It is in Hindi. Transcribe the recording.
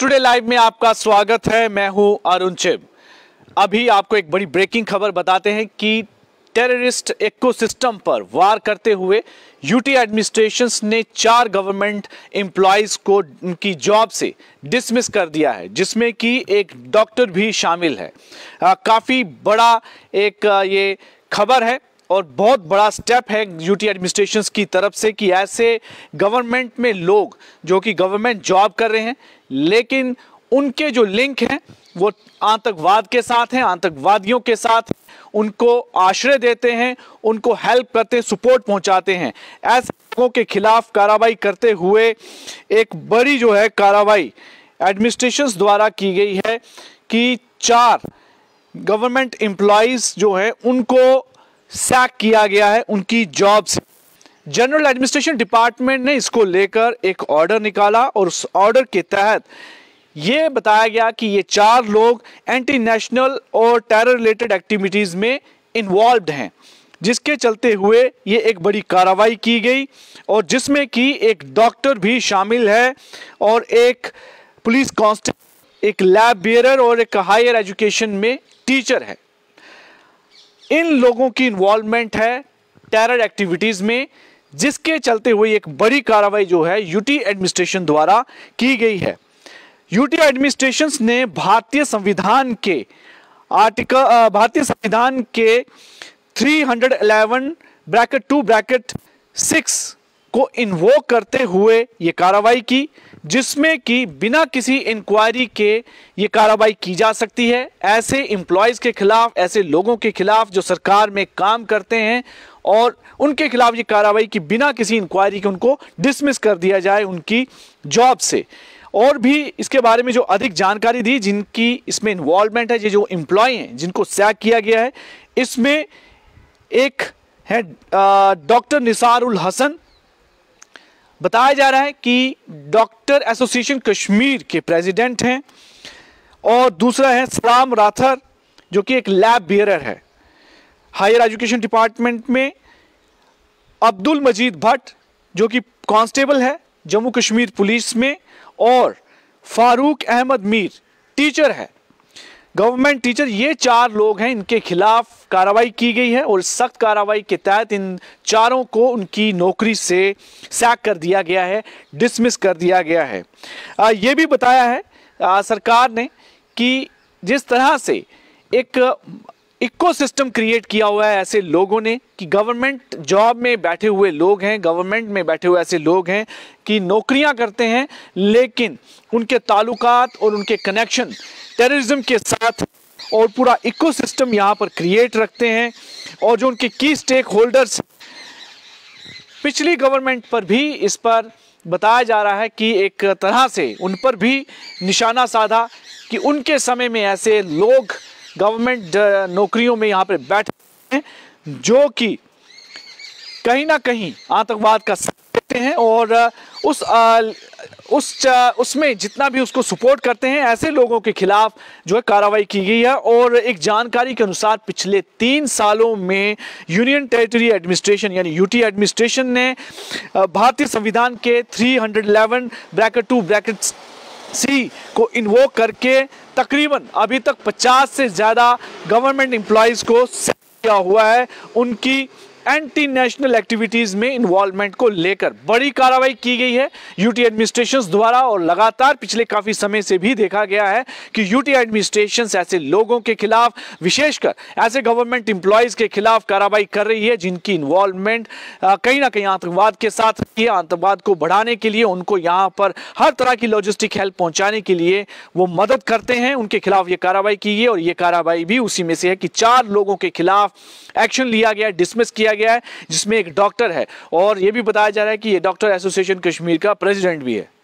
टुडे लाइव में आपका स्वागत है मैं हूं अरुण चिब अभी आपको एक बड़ी ब्रेकिंग खबर बताते हैं कि टेररिस्ट इकोसिस्टम पर वार करते हुए यूटी एडमिनिस्ट्रेशन ने चार गवर्नमेंट एम्प्लॉयज को उनकी जॉब से डिसमिस कर दिया है जिसमें कि एक डॉक्टर भी शामिल है काफ़ी बड़ा एक ये खबर है और बहुत बड़ा स्टेप है यूटी एडमिनिस्ट्रेशन की तरफ से कि ऐसे गवर्नमेंट में लोग जो कि गवर्नमेंट जॉब कर रहे हैं लेकिन उनके जो लिंक हैं वो आतंकवाद के साथ हैं आतंकवादियों के साथ उनको आश्रय देते हैं उनको हेल्प करते हैं सपोर्ट पहुंचाते हैं ऐसे लोगों के खिलाफ कार्रवाई करते हुए एक बड़ी जो है कार्रवाई एडमिनिस्ट्रेशन द्वारा की गई है कि चार गवर्नमेंट एम्प्लॉज जो है उनको सैक किया गया है उनकी जॉब से जनरल एडमिनिस्ट्रेशन डिपार्टमेंट ने इसको लेकर एक ऑर्डर निकाला और उस ऑर्डर के तहत ये बताया गया कि ये चार लोग एंटी नेशनल और टेरर रिलेटेड एक्टिविटीज़ में इन्वॉल्व हैं जिसके चलते हुए ये एक बड़ी कार्रवाई की गई और जिसमें कि एक डॉक्टर भी शामिल है और एक पुलिस कांस्टेबल एक लैब बियरर और एक हायर एजुकेशन में टीचर है इन लोगों की इन्वॉल्वमेंट है टेरर एक्टिविटीज़ में जिसके चलते हुए एक बड़ी कार्रवाई जो है यूटी एडमिनिस्ट्रेशन द्वारा की गई है यूटी एडमिनिस्ट्रेशन ने भारतीय संविधान के आर्टिकल भारतीय संविधान के 311 ब्रैकेट टू ब्रैकेट सिक्स को इन्वोक करते हुए ये कार्रवाई की जिसमें कि बिना किसी इंक्वायरी के ये कार्रवाई की जा सकती है ऐसे इम्प्लॉयज़ के खिलाफ ऐसे लोगों के खिलाफ जो सरकार में काम करते हैं और उनके खिलाफ ये कार्रवाई की बिना किसी इंक्वायरी के उनको डिसमिस कर दिया जाए उनकी जॉब से और भी इसके बारे में जो अधिक जानकारी दी जिनकी इसमें इन्वॉल्वमेंट है ये जो एम्प्लॉय हैं जिनको सैक किया गया है इसमें एक है डॉक्टर निसार उल हसन बताया जा रहा है कि डॉक्टर एसोसिएशन कश्मीर के प्रेसिडेंट हैं और दूसरा है सलाम राथर जो कि एक लैब बियरर है हायर एजुकेशन डिपार्टमेंट में अब्दुल मजीद भट्ट जो कि कांस्टेबल है जम्मू कश्मीर पुलिस में और फारूक अहमद मीर टीचर है गवर्नमेंट टीचर ये चार लोग हैं इनके खिलाफ कार्रवाई की गई है और सख्त कार्रवाई के तहत इन चारों को उनकी नौकरी से सैक कर दिया गया है डिसमिस कर दिया गया है आ, ये भी बताया है आ, सरकार ने कि जिस तरह से एक इकोसिस्टम क्रिएट किया हुआ है ऐसे लोगों ने कि गवर्नमेंट जॉब में बैठे हुए लोग हैं गवर्नमेंट में बैठे हुए ऐसे लोग हैं कि नौकरियां करते हैं लेकिन उनके ताल्लुकात और उनके कनेक्शन टेररिज्म के साथ और पूरा इकोसिस्टम यहाँ पर क्रिएट रखते हैं और जो उनके की स्टेक होल्डर्स पिछली गवर्नमेंट पर भी इस पर बताया जा रहा है कि एक तरह से उन पर भी निशाना साधा कि उनके समय में ऐसे लोग गवर्नमेंट नौकरियों में यहाँ पर बैठे हैं जो कि कहीं ना कहीं आतंकवाद का देते हैं और उस उस उसमें जितना भी उसको सपोर्ट करते हैं ऐसे लोगों के खिलाफ जो है कार्रवाई की गई है और एक जानकारी के अनुसार पिछले तीन सालों में यूनियन टेरिटरी एडमिनिस्ट्रेशन यानी यूटी एडमिनिस्ट्रेशन ने भारतीय संविधान के 311 ब्रैकेट टू ब्रैकेट सी को इन्वोक करके तकरीबन अभी तक 50 से ज़्यादा गवर्नमेंट एम्प्लॉयज़ को किया हुआ है उनकी एंटी नेशनल एक्टिविटीज में इन्वॉल्वमेंट को लेकर बड़ी कार्रवाई की गई है यूटी एडमिनिस्ट्रेशन द्वारा और लगातार पिछले काफी समय से भी देखा गया है कि यूटी एडमिनिस्ट्रेशन ऐसे लोगों के खिलाफ विशेषकर ऐसे गवर्नमेंट इंप्लॉयज के खिलाफ कार्रवाई कर रही है जिनकी इन्वॉल्वमेंट कहीं ना कहीं आतंकवाद के साथ आतंकवाद को बढ़ाने के लिए उनको यहाँ पर हर तरह की लॉजिस्टिक हेल्प पहुंचाने के लिए वो मदद करते हैं उनके खिलाफ ये कार्रवाई की है और ये कार्रवाई भी उसी में से है कि चार लोगों के खिलाफ एक्शन लिया गया डिसमिस किया गया गया है जिसमें एक डॉक्टर है और ये भी बताया जा रहा है कि ये डॉक्टर एसोसिएशन कश्मीर का प्रेसिडेंट भी है